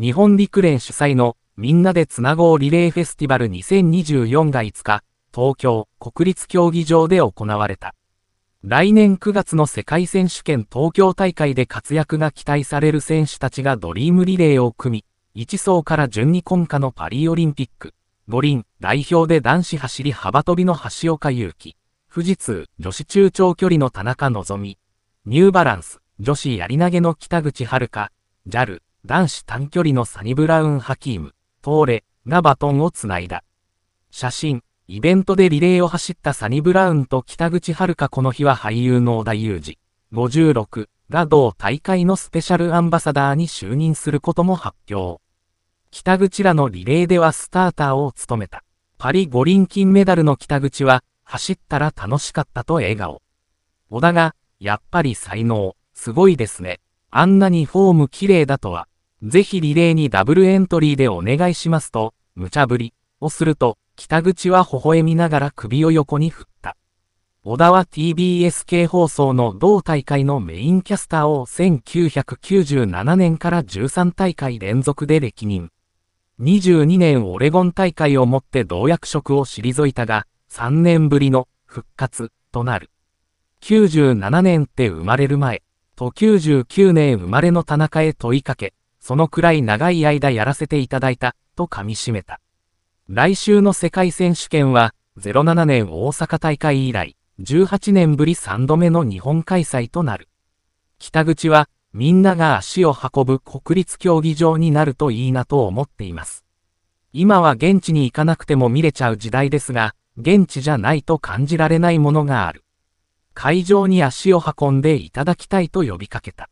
日本陸連主催のみんなでつなごうリレーフェスティバル2024が5日、東京国立競技場で行われた。来年9月の世界選手権東京大会で活躍が期待される選手たちがドリームリレーを組み、1走から順に今夏のパリオリンピック、五輪代表で男子走り幅跳びの橋岡優輝、富士通女子中長距離の田中希美ニューバランス女子やり投げの北口遥、JAL 男子短距離のサニブラウン・ハキーム、トーレがバトンをつないだ。写真、イベントでリレーを走ったサニブラウンと北口遥この日は俳優の小田裕二、56が同大会のスペシャルアンバサダーに就任することも発表。北口らのリレーではスターターを務めた。パリ五輪金メダルの北口は、走ったら楽しかったと笑顔。小田が、やっぱり才能、すごいですね。あんなにフォーム綺麗だとは、ぜひリレーにダブルエントリーでお願いしますと、無茶ぶりをすると、北口は微笑みながら首を横に振った。小田は TBS 系放送の同大会のメインキャスターを1997年から13大会連続で歴任。22年オレゴン大会をもって同役職を退いたが、3年ぶりの復活となる。97年って生まれる前、と99年生まれの田中へ問いかけ、そのくらい長い間やらせていただいた、と噛み締めた。来週の世界選手権は、07年大阪大会以来、18年ぶり3度目の日本開催となる。北口は、みんなが足を運ぶ国立競技場になるといいなと思っています。今は現地に行かなくても見れちゃう時代ですが、現地じゃないと感じられないものがある。会場に足を運んでいただきたいと呼びかけた。